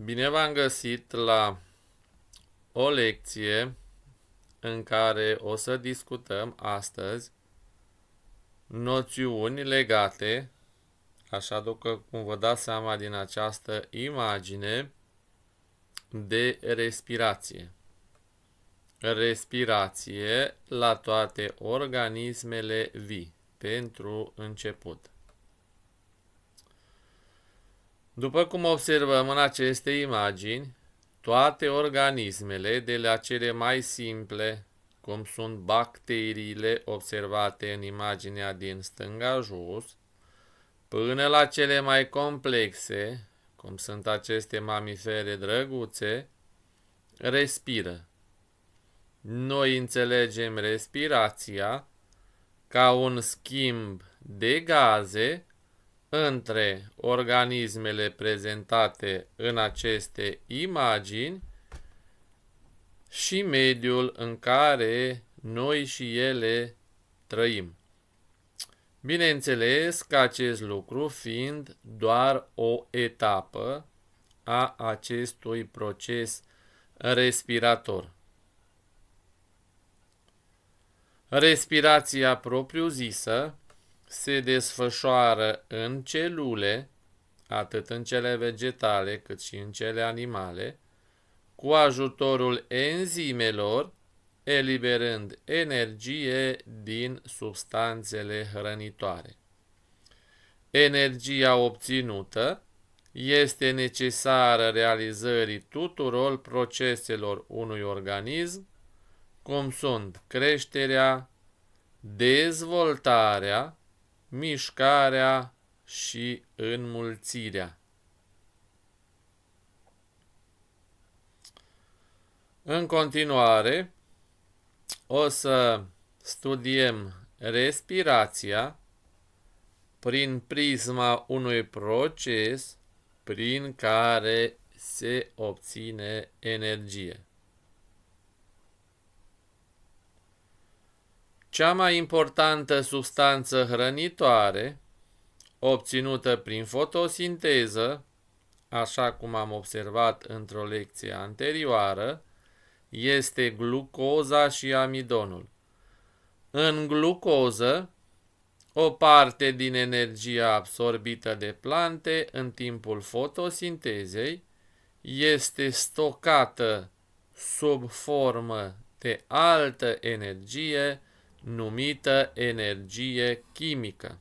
Bine v-am găsit la o lecție în care o să discutăm astăzi noțiuni legate, așa după cum vă dați seama din această imagine, de respirație. Respirație la toate organismele vii, pentru început. După cum observăm în aceste imagini, toate organismele, de la cele mai simple, cum sunt bacteriile observate în imaginea din stânga jos, până la cele mai complexe, cum sunt aceste mamifere drăguțe, respiră. Noi înțelegem respirația ca un schimb de gaze între organismele prezentate în aceste imagini și mediul în care noi și ele trăim. Bineînțeles că acest lucru fiind doar o etapă a acestui proces respirator. Respirația propriu-zisă se desfășoară în celule, atât în cele vegetale cât și în cele animale, cu ajutorul enzimelor, eliberând energie din substanțele hrănitoare. Energia obținută este necesară realizării tuturor proceselor unui organism, cum sunt creșterea, dezvoltarea, mișcarea și înmulțirea. În continuare, o să studiem respirația prin prisma unui proces prin care se obține energie. Cea mai importantă substanță hrănitoare obținută prin fotosinteză, așa cum am observat într-o lecție anterioară, este glucoza și amidonul. În glucoză, o parte din energia absorbită de plante în timpul fotosintezei este stocată sub formă de altă energie numită energie chimică.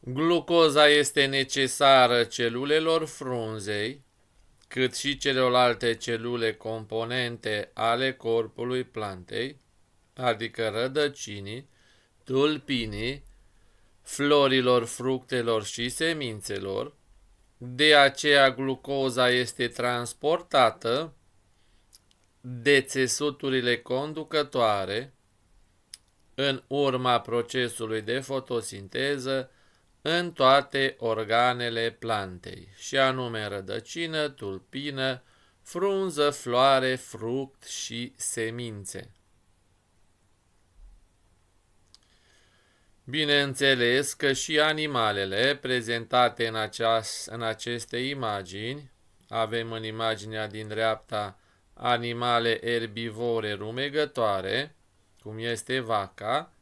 Glucoza este necesară celulelor frunzei, cât și celelalte celule componente ale corpului plantei, adică rădăcinii, tulpinii, florilor, fructelor și semințelor. De aceea glucoza este transportată de țesuturile conducătoare în urma procesului de fotosinteză în toate organele plantei, și anume rădăcină, tulpină, frunză, floare, fruct și semințe. Bineînțeles că și animalele prezentate în, aceas, în aceste imagini, avem în imaginea din dreapta animale erbivore rumegătoare, cum este vaca,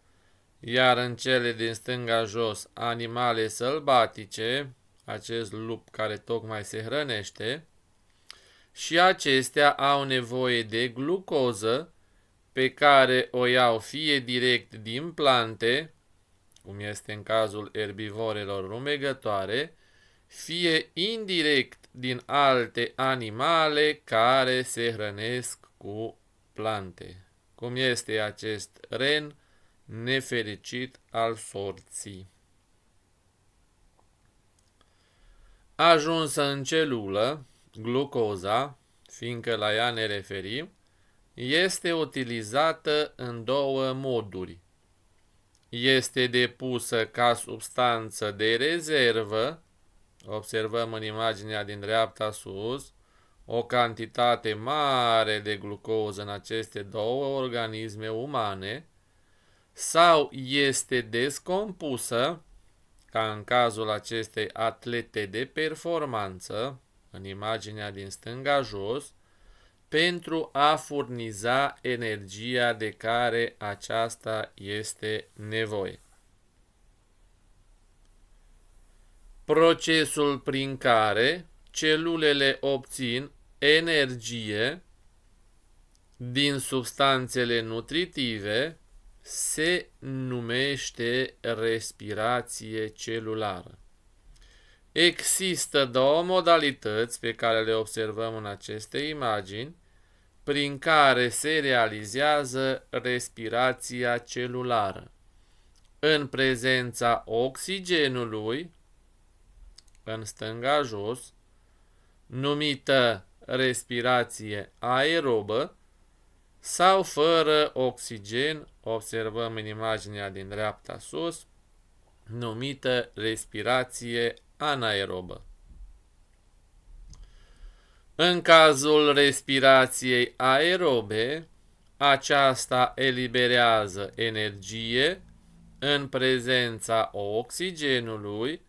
iar în cele din stânga jos animale sălbatice, acest lup care tocmai se hrănește, și acestea au nevoie de glucoză pe care o iau fie direct din plante, cum este în cazul erbivorelor rumegătoare, fie indirect din alte animale care se hrănesc cu plante, cum este acest ren nefericit al sorții. Ajunsă în celulă, glucoza, fiindcă la ea ne referim, este utilizată în două moduri. Este depusă ca substanță de rezervă Observăm în imaginea din dreapta sus o cantitate mare de glucoză în aceste două organisme umane sau este descompusă, ca în cazul acestei atlete de performanță, în imaginea din stânga jos, pentru a furniza energia de care aceasta este nevoie. procesul prin care celulele obțin energie din substanțele nutritive se numește respirație celulară. Există două modalități pe care le observăm în aceste imagini prin care se realizează respirația celulară. În prezența oxigenului, în stânga jos, numită respirație aerobă, sau fără oxigen, observăm în imaginea din dreapta sus, numită respirație anaerobă. În cazul respirației aerobe, aceasta eliberează energie în prezența oxigenului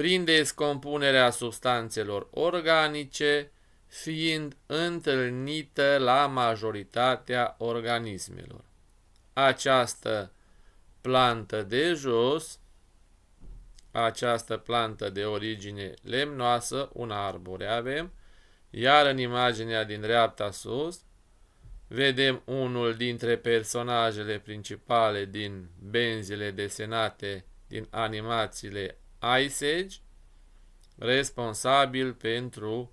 prin descompunerea substanțelor organice, fiind întâlnită la majoritatea organismelor. Această plantă de jos, această plantă de origine lemnoasă, un arbore avem, iar în imaginea din dreapta sus, vedem unul dintre personajele principale din benzile desenate din animațiile Ice Age, responsabil pentru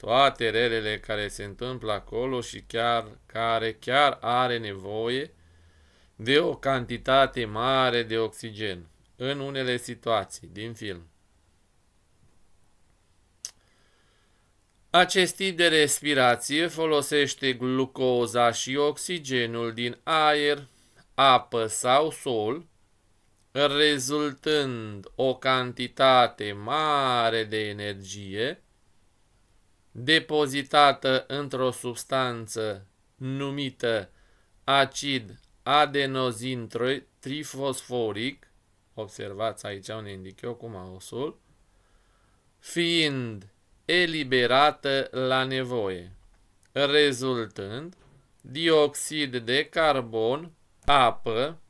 toate relele care se întâmplă acolo și chiar, care chiar are nevoie de o cantitate mare de oxigen în unele situații din film. Acest tip de respirație folosește glucoza și oxigenul din aer, apă sau sol rezultând o cantitate mare de energie depozitată într-o substanță numită acid adenozin trifosforic, observați aici unde indic eu cu mouse fiind eliberată la nevoie, rezultând dioxid de carbon, apă,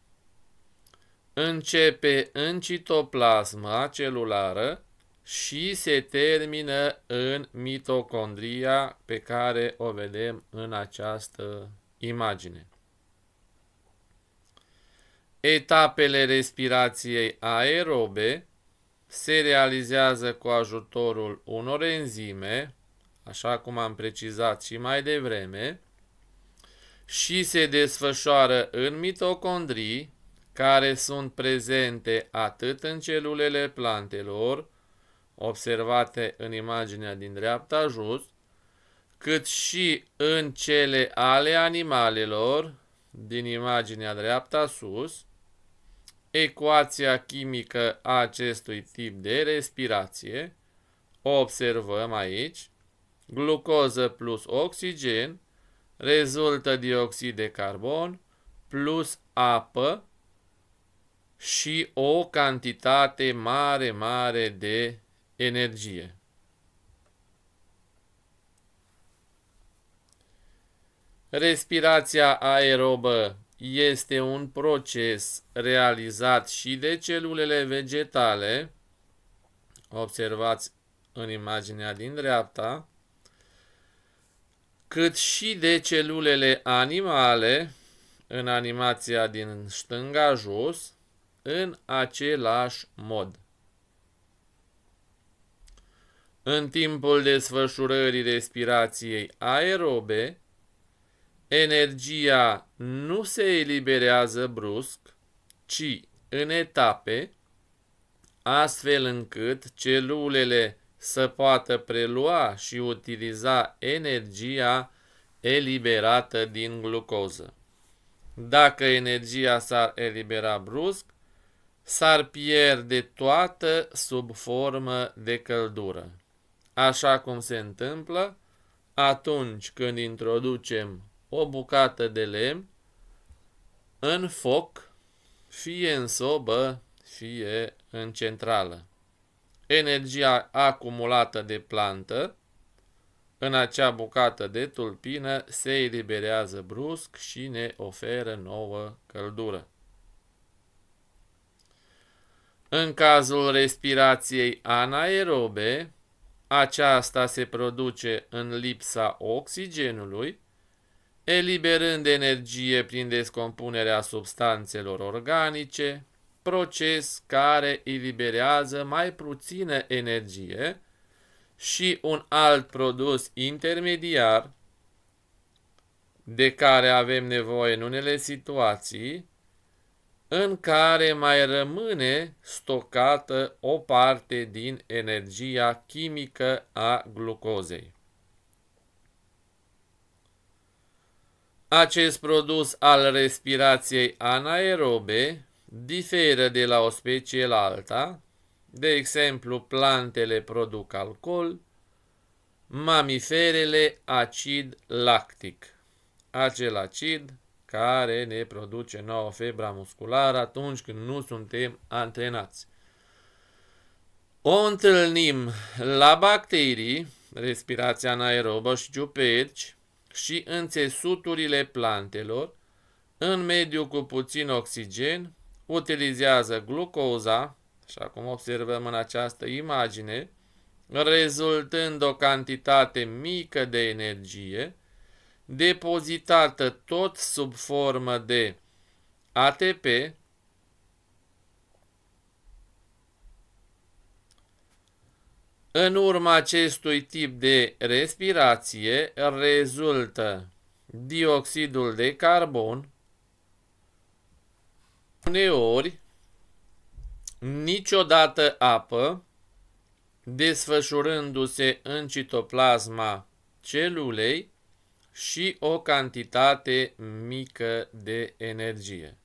începe în citoplasma celulară și se termină în mitocondria pe care o vedem în această imagine. Etapele respirației aerobe se realizează cu ajutorul unor enzime, așa cum am precizat și mai devreme, și se desfășoară în mitocondrii, care sunt prezente atât în celulele plantelor, observate în imaginea din dreapta jos, cât și în cele ale animalelor, din imaginea dreapta sus, ecuația chimică a acestui tip de respirație, o observăm aici, glucoză plus oxigen rezultă dioxid de carbon plus apă și o cantitate mare, mare de energie. Respirația aerobă este un proces realizat și de celulele vegetale, observați în imaginea din dreapta, cât și de celulele animale, în animația din stânga jos, în același mod. În timpul desfășurării respirației aerobe, energia nu se eliberează brusc, ci în etape, astfel încât celulele să poată prelua și utiliza energia eliberată din glucoză. Dacă energia s-ar elibera brusc, s-ar pierde toată sub formă de căldură, așa cum se întâmplă atunci când introducem o bucată de lemn în foc, fie în sobă, fie în centrală. Energia acumulată de plantă în acea bucată de tulpină se eliberează brusc și ne oferă nouă căldură. În cazul respirației anaerobe, aceasta se produce în lipsa oxigenului, eliberând energie prin descompunerea substanțelor organice, proces care eliberează mai puțină energie și un alt produs intermediar de care avem nevoie în unele situații, în care mai rămâne stocată o parte din energia chimică a glucozei. Acest produs al respirației anaerobe diferă de la o specie la alta, de exemplu plantele produc alcool, mamiferele acid lactic. Acel acid care ne produce nouă febra musculară atunci când nu suntem antrenați. O întâlnim la bacterii, respirația anaerobă și ciuperci, și în țesuturile plantelor, în mediu cu puțin oxigen, utilizează glucoza, așa cum observăm în această imagine, rezultând o cantitate mică de energie, depozitată tot sub formă de ATP, În urma acestui tip de respirație rezultă dioxidul de carbon, uneori niciodată apă, desfășurându-se în citoplasma celulei, și o cantitate mică de energie.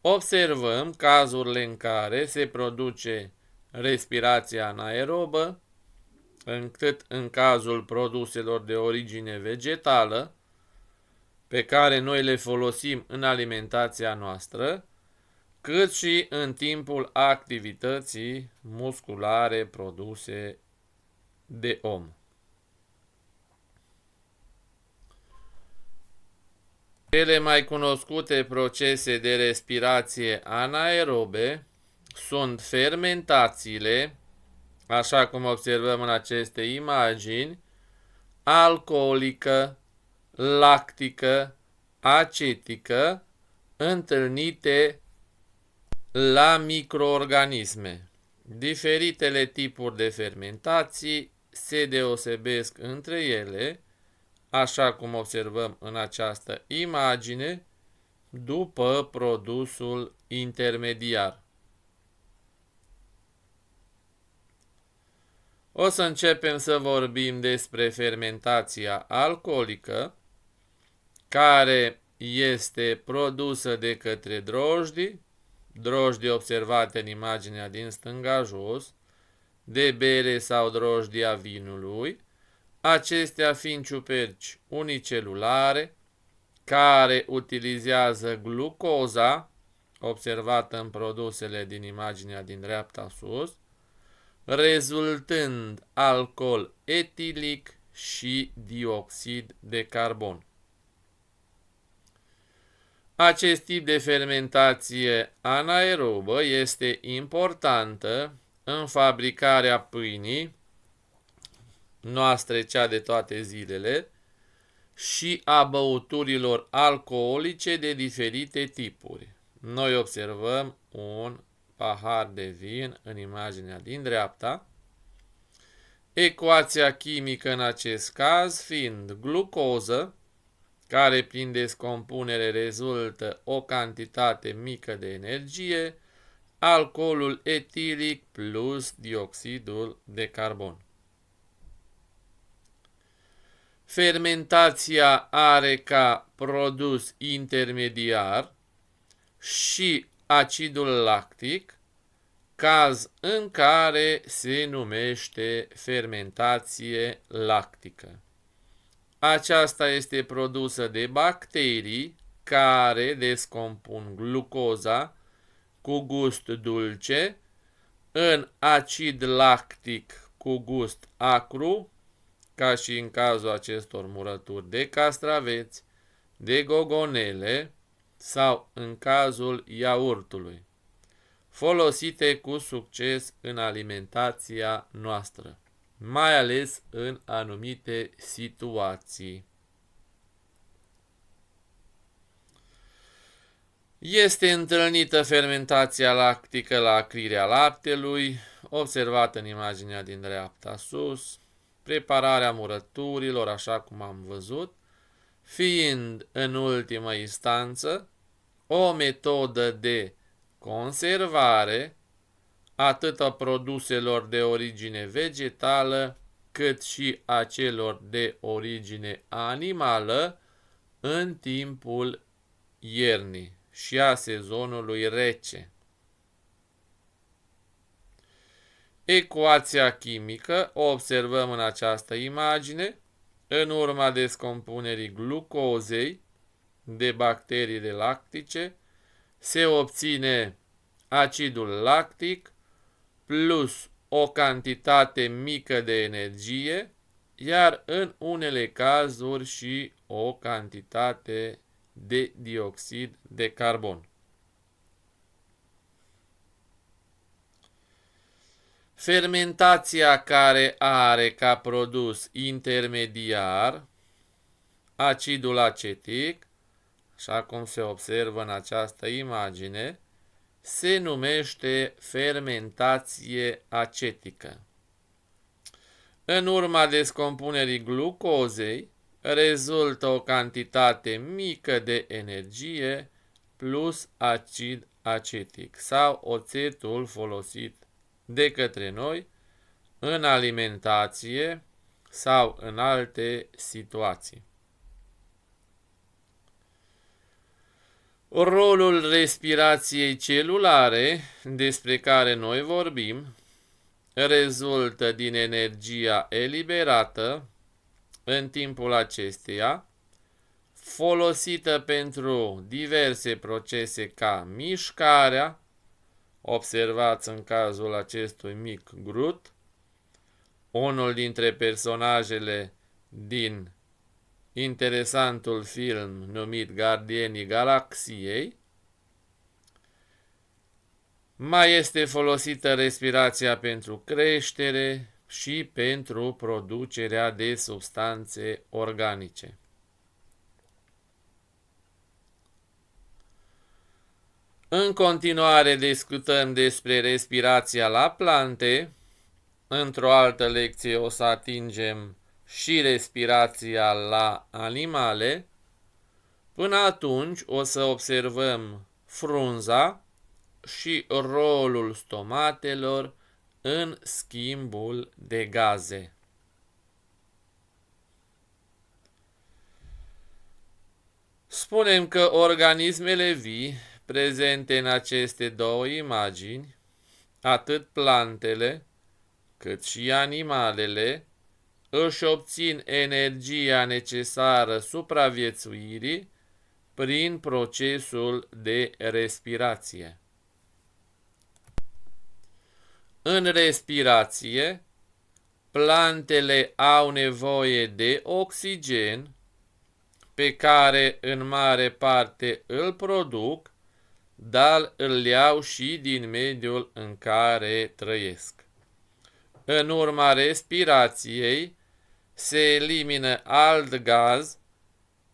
Observăm cazurile în care se produce respirația anaerobă, încât în cazul produselor de origine vegetală, pe care noi le folosim în alimentația noastră, cât și în timpul activității musculare produse de om. Cele mai cunoscute procese de respirație anaerobe sunt fermentațiile, așa cum observăm în aceste imagini, alcoolică, lactică, acetică, întâlnite la microorganisme. Diferitele tipuri de fermentații se deosebesc între ele, așa cum observăm în această imagine, după produsul intermediar. O să începem să vorbim despre fermentația alcoolică, care este produsă de către drojdi, drojdi observate în imaginea din stânga jos, de bere sau drojdia vinului, acestea fiind ciuperci unicelulare, care utilizează glucoza, observată în produsele din imaginea din dreapta sus, rezultând alcool etilic și dioxid de carbon. Acest tip de fermentație anaerobă este importantă în fabricarea pâinii, noastre cea de toate zilele și a băuturilor alcoolice de diferite tipuri. Noi observăm un pahar de vin în imaginea din dreapta, ecuația chimică în acest caz fiind glucoză, care prin descompunere rezultă o cantitate mică de energie, alcoolul etilic plus dioxidul de carbon fermentația are ca produs intermediar și acidul lactic, caz în care se numește fermentație lactică. Aceasta este produsă de bacterii care descompun glucoza cu gust dulce în acid lactic cu gust acru ca și în cazul acestor murături de castraveți, de gogonele sau în cazul iaurtului, folosite cu succes în alimentația noastră, mai ales în anumite situații. Este întâlnită fermentația lactică la acrirea laptelui, observată în imaginea din dreapta sus, prepararea murăturilor, așa cum am văzut, fiind în ultimă instanță o metodă de conservare atât a produselor de origine vegetală, cât și a celor de origine animală în timpul iernii și a sezonului rece. Ecuația chimică o observăm în această imagine în urma descompunerii glucozei de bacteriile lactice se obține acidul lactic plus o cantitate mică de energie, iar în unele cazuri și o cantitate de dioxid de carbon. Fermentația care are ca produs intermediar acidul acetic, așa cum se observă în această imagine, se numește fermentație acetică. În urma descompunerii glucozei rezultă o cantitate mică de energie plus acid acetic sau oțetul folosit de către noi în alimentație sau în alte situații. Rolul respirației celulare, despre care noi vorbim, rezultă din energia eliberată în timpul acesteia, folosită pentru diverse procese ca mișcarea, Observați în cazul acestui mic grut, unul dintre personajele din interesantul film numit Gardienii Galaxiei, mai este folosită respirația pentru creștere și pentru producerea de substanțe organice. În continuare discutăm despre respirația la plante. Într-o altă lecție o să atingem și respirația la animale. Până atunci o să observăm frunza și rolul stomatelor în schimbul de gaze. Spunem că organismele vii Prezente în aceste două imagini, atât plantele cât și animalele își obțin energia necesară supraviețuirii prin procesul de respirație. În respirație, plantele au nevoie de oxigen, pe care în mare parte îl produc dar îl iau și din mediul în care trăiesc. În urma respirației se elimină alt gaz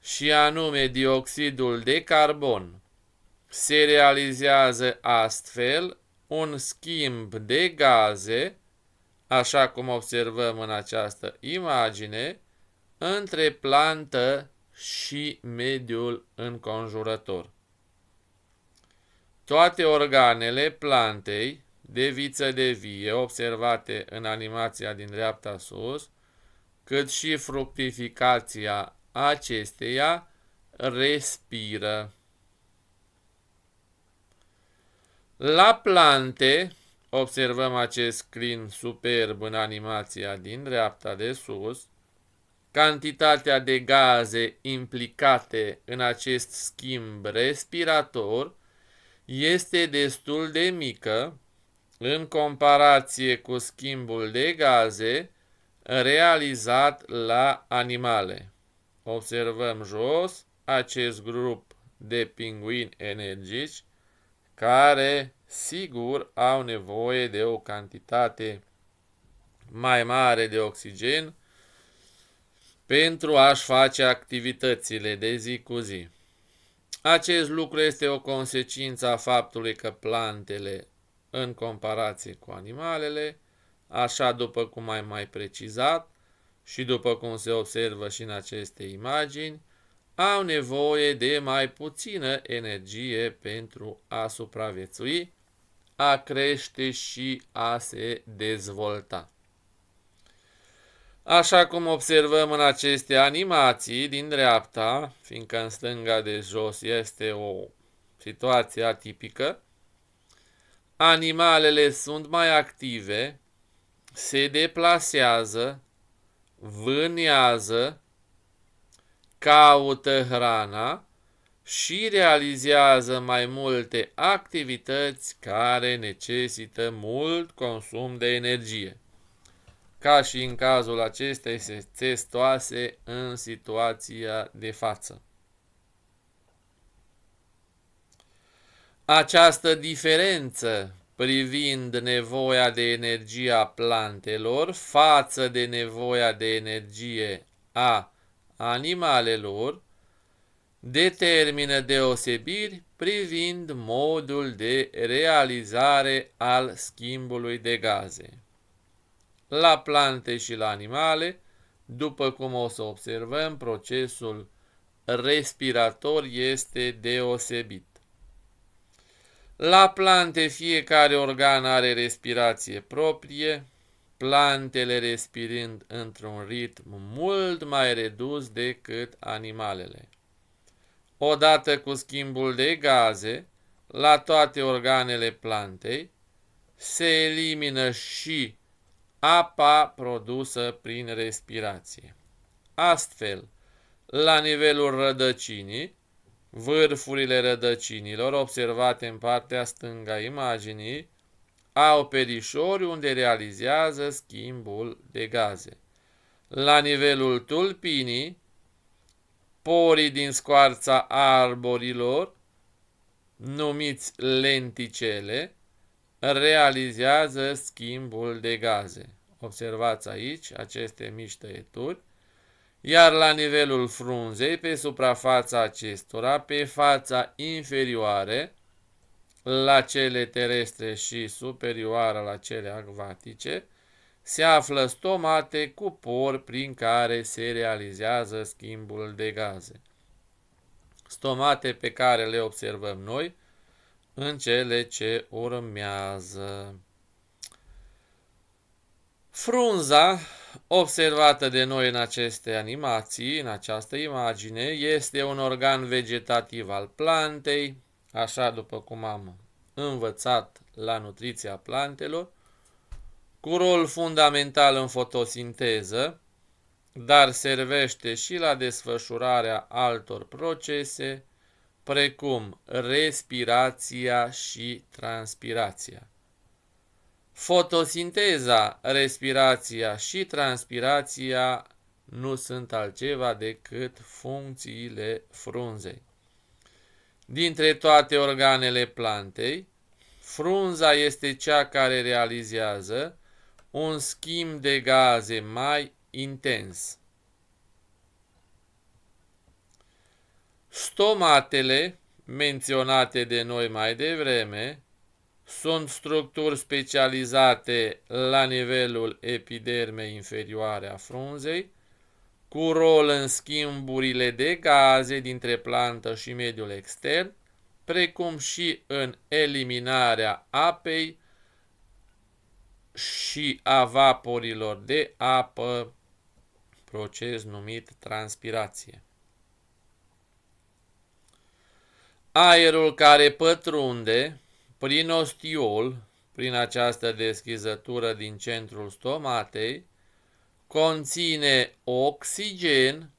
și anume dioxidul de carbon. Se realizează astfel un schimb de gaze, așa cum observăm în această imagine, între plantă și mediul înconjurător. Toate organele plantei de viță de vie observate în animația din dreapta sus, cât și fructificația acesteia, respiră. La plante, observăm acest clin superb în animația din dreapta de sus, cantitatea de gaze implicate în acest schimb respirator este destul de mică în comparație cu schimbul de gaze realizat la animale. Observăm jos acest grup de pinguini energici care sigur au nevoie de o cantitate mai mare de oxigen pentru a-și face activitățile de zi cu zi. Acest lucru este o consecință a faptului că plantele, în comparație cu animalele, așa după cum ai mai precizat și după cum se observă și în aceste imagini, au nevoie de mai puțină energie pentru a supraviețui, a crește și a se dezvolta. Așa cum observăm în aceste animații din dreapta, fiindcă în stânga de jos este o situație atipică, animalele sunt mai active, se deplasează, vânează, caută hrana și realizează mai multe activități care necesită mult consum de energie ca și în cazul acesta, este testoase în situația de față. Această diferență privind nevoia de energie a plantelor față de nevoia de energie a animalelor determină deosebiri privind modul de realizare al schimbului de gaze la plante și la animale, după cum o să observăm, procesul respirator este deosebit. La plante fiecare organ are respirație proprie, plantele respirând într-un ritm mult mai redus decât animalele. Odată cu schimbul de gaze la toate organele plantei, se elimină și apa produsă prin respirație. Astfel, la nivelul rădăcinii, vârfurile rădăcinilor observate în partea a imaginii au perișori unde realizează schimbul de gaze. La nivelul tulpinii, porii din scoarța arborilor, numiți lenticele, realizează schimbul de gaze. Observați aici aceste mici tăieturi. Iar la nivelul frunzei, pe suprafața acestora, pe fața inferioare, la cele terestre și superioară la cele acvatice, se află stomate cu por prin care se realizează schimbul de gaze. Stomate pe care le observăm noi în cele ce urmează. Frunza observată de noi în aceste animații, în această imagine, este un organ vegetativ al plantei, așa după cum am învățat la nutriția plantelor, cu rol fundamental în fotosinteză, dar servește și la desfășurarea altor procese, precum respirația și transpirația. Fotosinteza, respirația și transpirația nu sunt altceva decât funcțiile frunzei. Dintre toate organele plantei, frunza este cea care realizează un schimb de gaze mai intens. Stomatele, menționate de noi mai devreme, sunt structuri specializate la nivelul epidermei inferioare a frunzei, cu rol în schimburile de gaze dintre plantă și mediul extern, precum și în eliminarea apei și a vaporilor de apă, proces numit transpirație. Aerul care pătrunde prin ostiul, prin această deschizătură din centrul stomatei, conține oxigen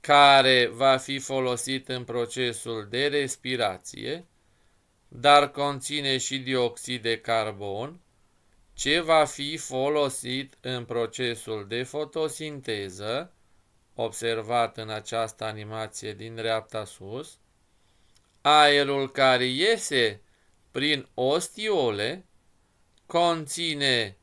care va fi folosit în procesul de respirație, dar conține și dioxid de carbon, ce va fi folosit în procesul de fotosinteză, observat în această animație din dreapta sus, Aerul care iese prin ostiole conține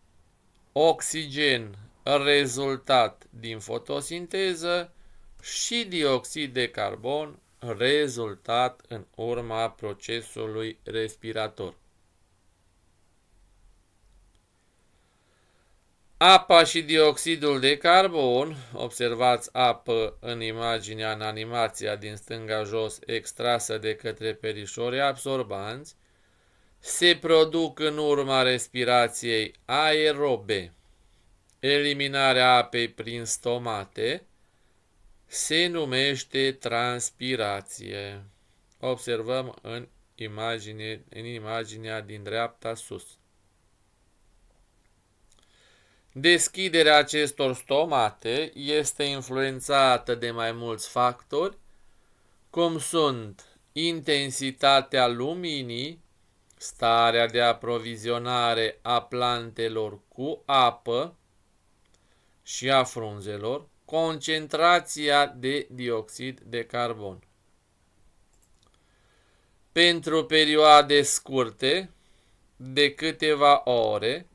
oxigen rezultat din fotosinteză și dioxid de carbon rezultat în urma procesului respirator. Apa și dioxidul de carbon, observați apă în imaginea în animația din stânga jos extrasă de către perișorii absorbanți, se produc în urma respirației aerobe. Eliminarea apei prin stomate se numește transpirație. Observăm în, imagine, în imaginea din dreapta sus. Deschiderea acestor stomate este influențată de mai mulți factori, cum sunt intensitatea luminii, starea de aprovizionare a plantelor cu apă și a frunzelor, concentrația de dioxid de carbon. Pentru perioade scurte, de câteva ore,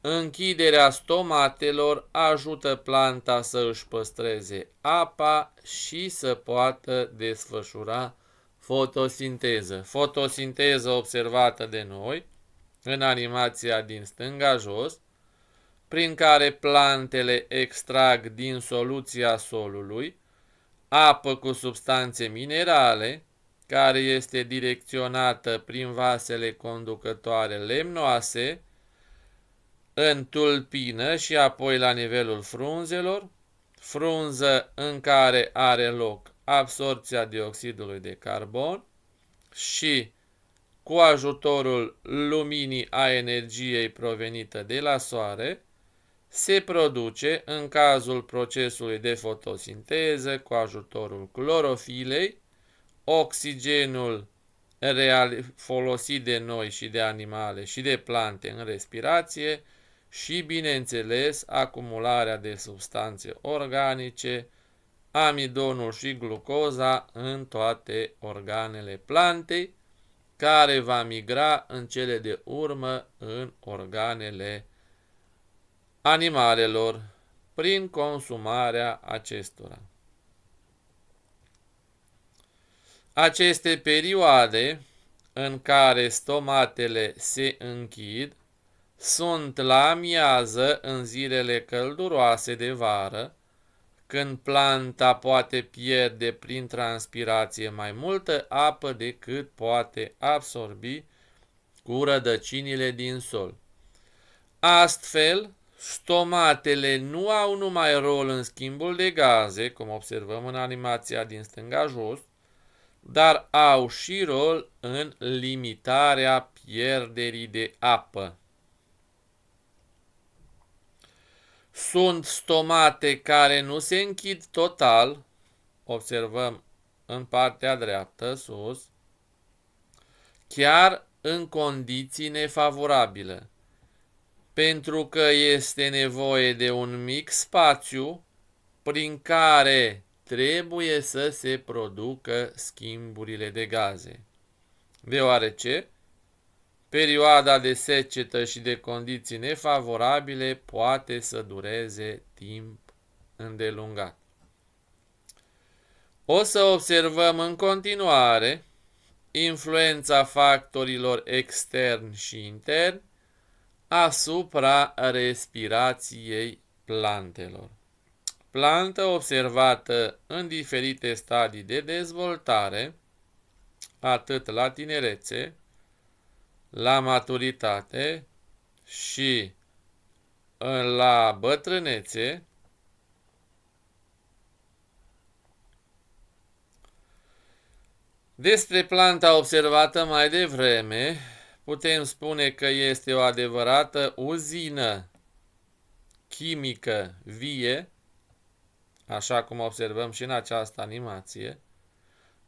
Închiderea stomatelor ajută planta să își păstreze apa și să poată desfășura fotosinteză. Fotosinteză observată de noi în animația din stânga jos, prin care plantele extrag din soluția solului apă cu substanțe minerale, care este direcționată prin vasele conducătoare lemnoase, în tulpină și apoi la nivelul frunzelor, frunză în care are loc absorpția dioxidului de carbon și cu ajutorul luminii a energiei provenită de la soare, se produce în cazul procesului de fotosinteză cu ajutorul clorofilei, oxigenul real folosit de noi și de animale și de plante în respirație, și, bineînțeles, acumularea de substanțe organice, amidonul și glucoza în toate organele plantei, care va migra în cele de urmă în organele animalelor prin consumarea acestora. Aceste perioade în care stomatele se închid sunt la amiază în zilele călduroase de vară, când planta poate pierde prin transpirație mai multă apă decât poate absorbi cu rădăcinile din sol. Astfel, stomatele nu au numai rol în schimbul de gaze, cum observăm în animația din stânga jos, dar au și rol în limitarea pierderii de apă. Sunt stomate care nu se închid total, observăm în partea dreaptă, sus, chiar în condiții nefavorabile, pentru că este nevoie de un mic spațiu prin care trebuie să se producă schimburile de gaze, deoarece Perioada de secetă și de condiții nefavorabile poate să dureze timp îndelungat. O să observăm în continuare influența factorilor externi și interni asupra respirației plantelor. Plantă observată în diferite stadii de dezvoltare, atât la tinerețe, la maturitate și la bătrânețe Despre planta observată mai devreme, putem spune că este o adevărată uzină chimică vie, așa cum observăm și în această animație,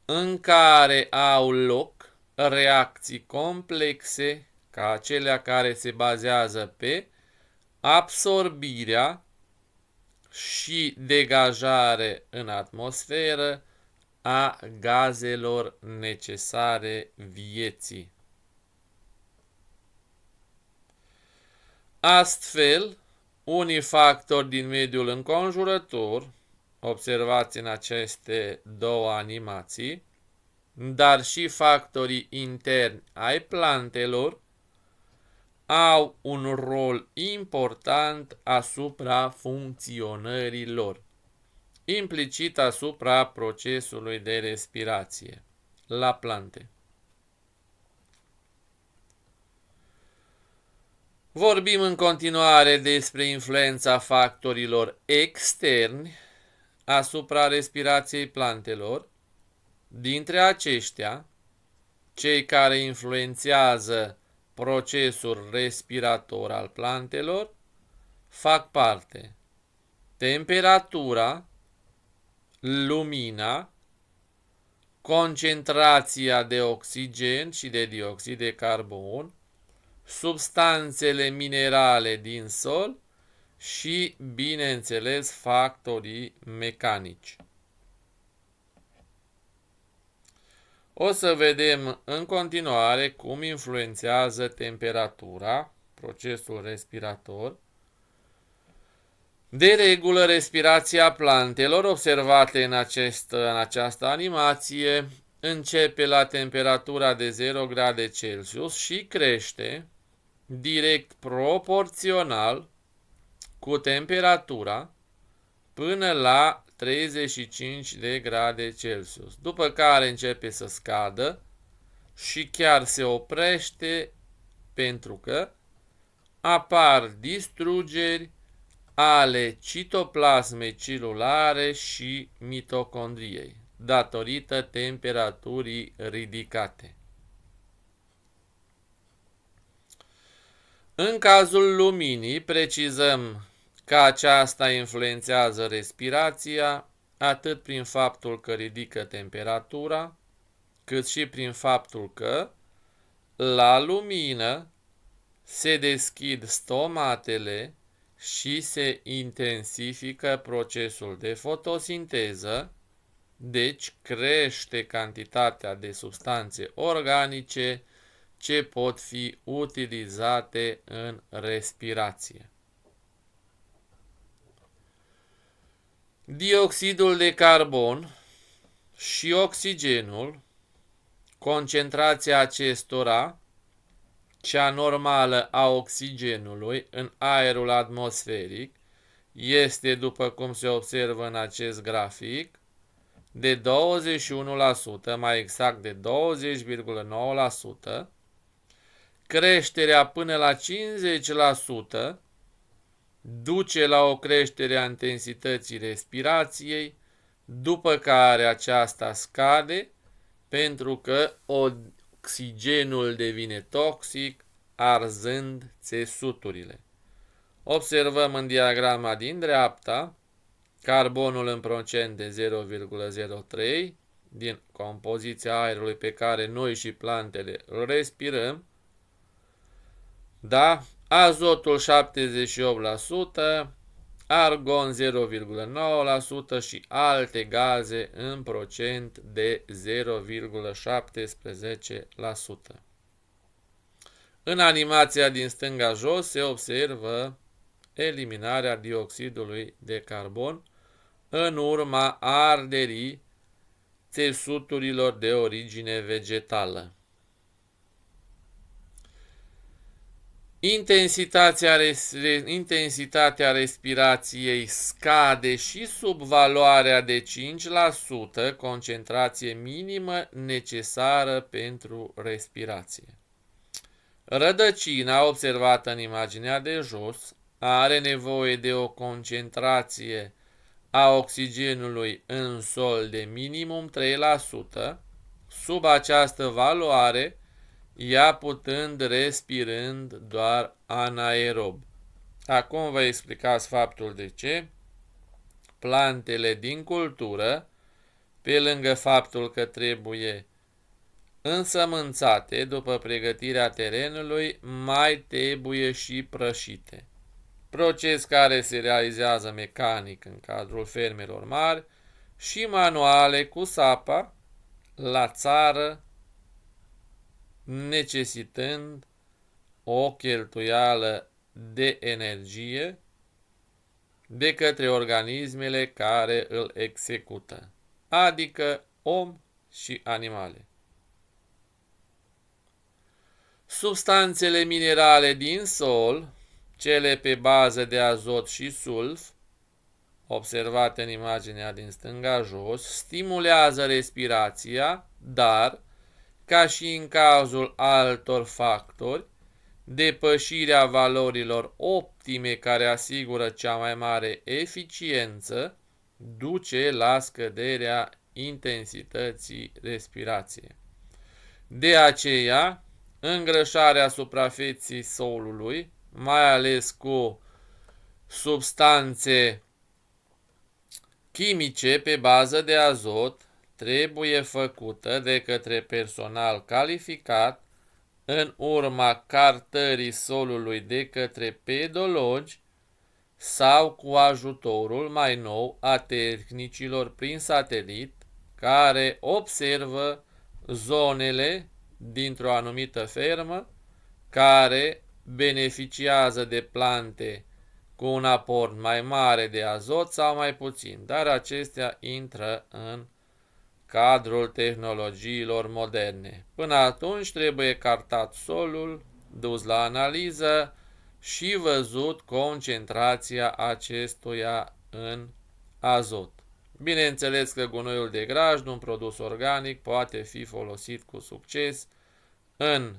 în care au loc reacții complexe ca acelea care se bazează pe absorbirea și degajare în atmosferă a gazelor necesare vieții. Astfel, unii factori din mediul înconjurător, observați în aceste două animații, dar și factorii interni ai plantelor, au un rol important asupra funcționării lor, implicit asupra procesului de respirație la plante. Vorbim în continuare despre influența factorilor externi asupra respirației plantelor, Dintre aceștia, cei care influențează procesul respirator al plantelor fac parte temperatura, lumina, concentrația de oxigen și de dioxid de carbon, substanțele minerale din sol și, bineînțeles, factorii mecanici. O să vedem în continuare cum influențează temperatura procesul respirator. De regulă, respirația plantelor observate în, acest, în această animație începe la temperatura de 0 grade Celsius și crește direct proporțional cu temperatura până la 35 de grade Celsius, după care începe să scadă și chiar se oprește pentru că apar distrugeri ale citoplasmei celulare și mitocondriei, datorită temperaturii ridicate. În cazul luminii, precizăm că aceasta influențează respirația atât prin faptul că ridică temperatura, cât și prin faptul că la lumină se deschid stomatele și se intensifică procesul de fotosinteză, deci crește cantitatea de substanțe organice ce pot fi utilizate în respirație. Dioxidul de carbon și oxigenul, concentrația acestora, cea normală a oxigenului în aerul atmosferic, este, după cum se observă în acest grafic, de 21%, mai exact de 20,9%, creșterea până la duce la o creștere a intensității respirației, după care aceasta scade pentru că oxigenul devine toxic, arzând țesuturile. Observăm în diagrama din dreapta carbonul în procent de 0,03 din compoziția aerului pe care noi și plantele îl respirăm, da? azotul 78%, argon 0,9% și alte gaze în procent de 0,17%. În animația din stânga jos se observă eliminarea dioxidului de carbon în urma arderii țesuturilor de origine vegetală. Intensitatea, res, intensitatea respirației scade și sub valoarea de 5% concentrație minimă necesară pentru respirație. Rădăcina observată în imaginea de jos are nevoie de o concentrație a oxigenului în sol de minimum 3%. Sub această valoare, ea putând respirând doar anaerob. Acum vă explicați faptul de ce plantele din cultură, pe lângă faptul că trebuie însămânțate după pregătirea terenului, mai trebuie și prășite. Proces care se realizează mecanic în cadrul fermelor mari și manuale cu sapa la țară necesitând o cheltuială de energie de către organismele care îl execută, adică om și animale. Substanțele minerale din sol, cele pe bază de azot și sulf, observate în imaginea din stânga jos, stimulează respirația, dar ca și în cazul altor factori, depășirea valorilor optime care asigură cea mai mare eficiență duce la scăderea intensității respirației. De aceea, îngrășarea suprafeții solului, mai ales cu substanțe chimice pe bază de azot, trebuie făcută de către personal calificat în urma cartării solului de către pedologi sau cu ajutorul mai nou a tehnicilor prin satelit care observă zonele dintr-o anumită fermă care beneficiază de plante cu un aport mai mare de azot sau mai puțin, dar acestea intră în cadrul tehnologiilor moderne. Până atunci trebuie cartat solul, dus la analiză și văzut concentrația acestuia în azot. Bineînțeles că gunoiul de grajd, un produs organic, poate fi folosit cu succes în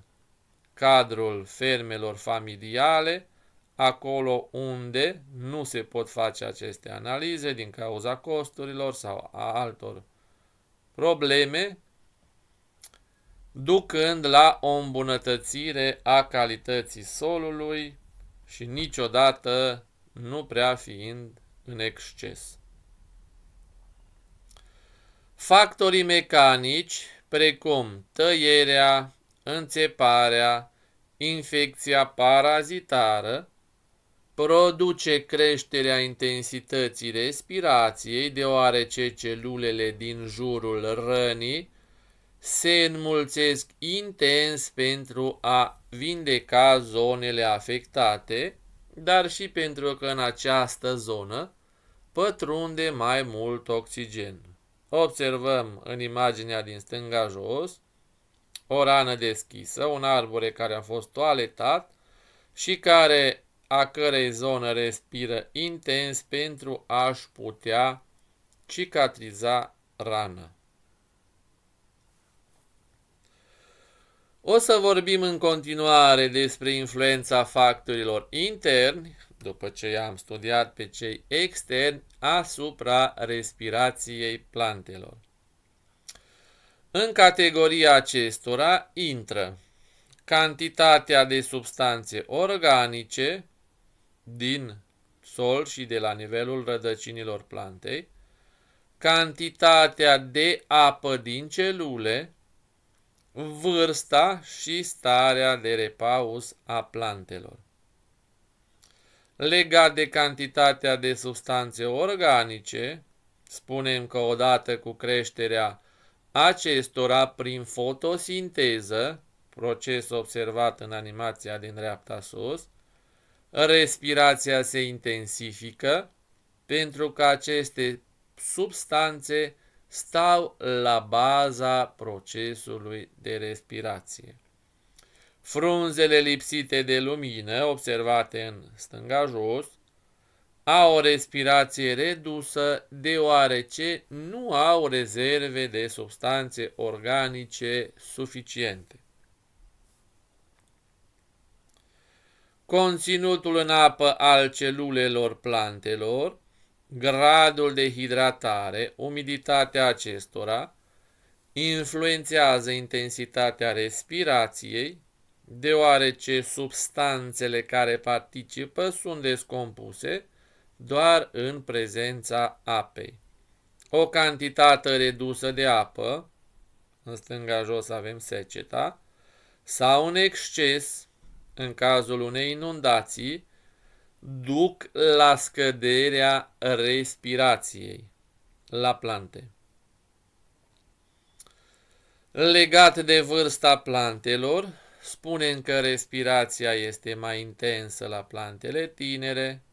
cadrul fermelor familiale, acolo unde nu se pot face aceste analize din cauza costurilor sau a altor probleme ducând la o îmbunătățire a calității solului și niciodată nu prea fiind în exces. Factorii mecanici, precum tăierea, înțeparea, infecția parazitară, Produce creșterea intensității respirației, deoarece celulele din jurul rănii se înmulțesc intens pentru a vindeca zonele afectate, dar și pentru că în această zonă pătrunde mai mult oxigen. Observăm în imaginea din stânga jos o rană deschisă, un arbore care a fost toaletat și care a cărei zonă respiră intens pentru a-și putea cicatriza rană. O să vorbim în continuare despre influența factorilor interni, după ce i-am studiat pe cei externi, asupra respirației plantelor. În categoria acestora intră cantitatea de substanțe organice din sol și de la nivelul rădăcinilor plantei, cantitatea de apă din celule, vârsta și starea de repaus a plantelor. Legat de cantitatea de substanțe organice, spunem că odată cu creșterea acestora prin fotosinteză, proces observat în animația din dreapta sus, Respirația se intensifică pentru că aceste substanțe stau la baza procesului de respirație. Frunzele lipsite de lumină, observate în stânga jos, au o respirație redusă deoarece nu au rezerve de substanțe organice suficiente. conținutul în apă al celulelor plantelor, gradul de hidratare, umiditatea acestora, influențează intensitatea respirației, deoarece substanțele care participă sunt descompuse doar în prezența apei. O cantitate redusă de apă, în stânga jos avem seceta, sau un exces în cazul unei inundații, duc la scăderea respirației la plante. Legat de vârsta plantelor, spunem că respirația este mai intensă la plantele tinere,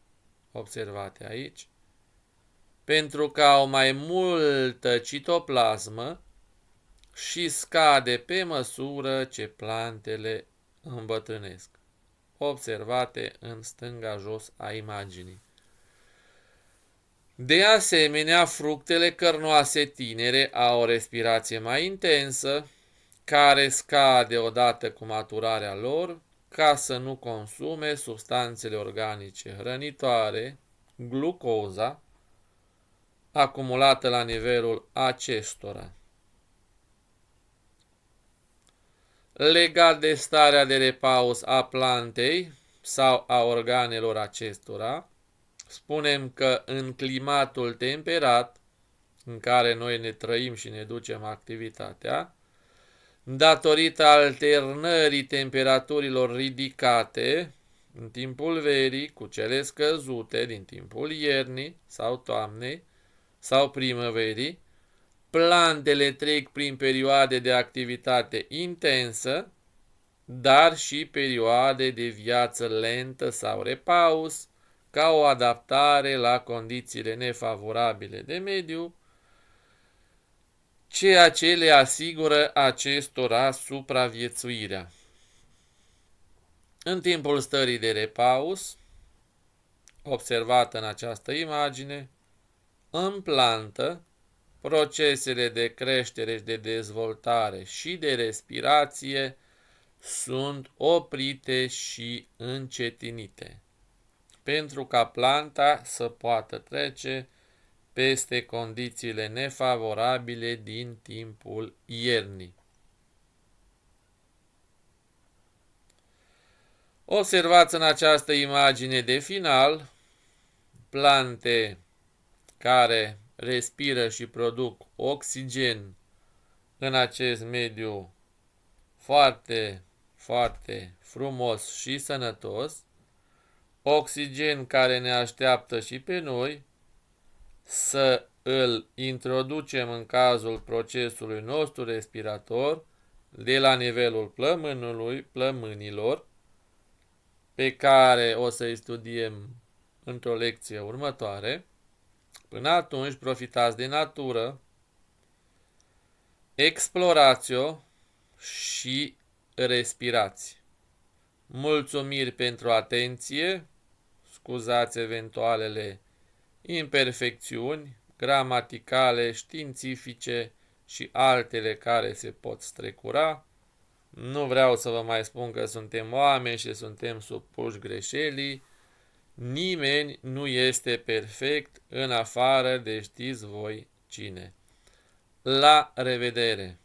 observate aici, pentru că au mai multă citoplasmă și scade pe măsură ce plantele îmbătrânesc observate în stânga jos a imaginii. De asemenea, fructele cărnoase tinere au o respirație mai intensă, care scade odată cu maturarea lor, ca să nu consume substanțele organice hrănitoare, glucoza, acumulată la nivelul acestora. legat de starea de repaus a plantei sau a organelor acestora, spunem că în climatul temperat în care noi ne trăim și ne ducem activitatea, datorită alternării temperaturilor ridicate în timpul verii cu cele scăzute din timpul iernii sau toamnei sau primăverii, Plantele trec prin perioade de activitate intensă, dar și perioade de viață lentă sau repaus, ca o adaptare la condițiile nefavorabile de mediu, ceea ce le asigură acestora supraviețuirea. În timpul stării de repaus, observată în această imagine, în plantă Procesele de creștere și de dezvoltare și de respirație sunt oprite și încetinite, pentru ca planta să poată trece peste condițiile nefavorabile din timpul iernii. Observați în această imagine de final plante care respiră și produc oxigen în acest mediu foarte, foarte frumos și sănătos, oxigen care ne așteaptă și pe noi să îl introducem în cazul procesului nostru respirator de la nivelul plămânului, plămânilor, pe care o să-i studiem într-o lecție următoare, Până atunci, profitați de natură, explorați-o și respirați. Mulțumiri pentru atenție, scuzați eventualele imperfecțiuni gramaticale, științifice și altele care se pot strecura. Nu vreau să vă mai spun că suntem oameni și suntem supuși greșelii Nimeni nu este perfect în afară de știți voi cine. La revedere!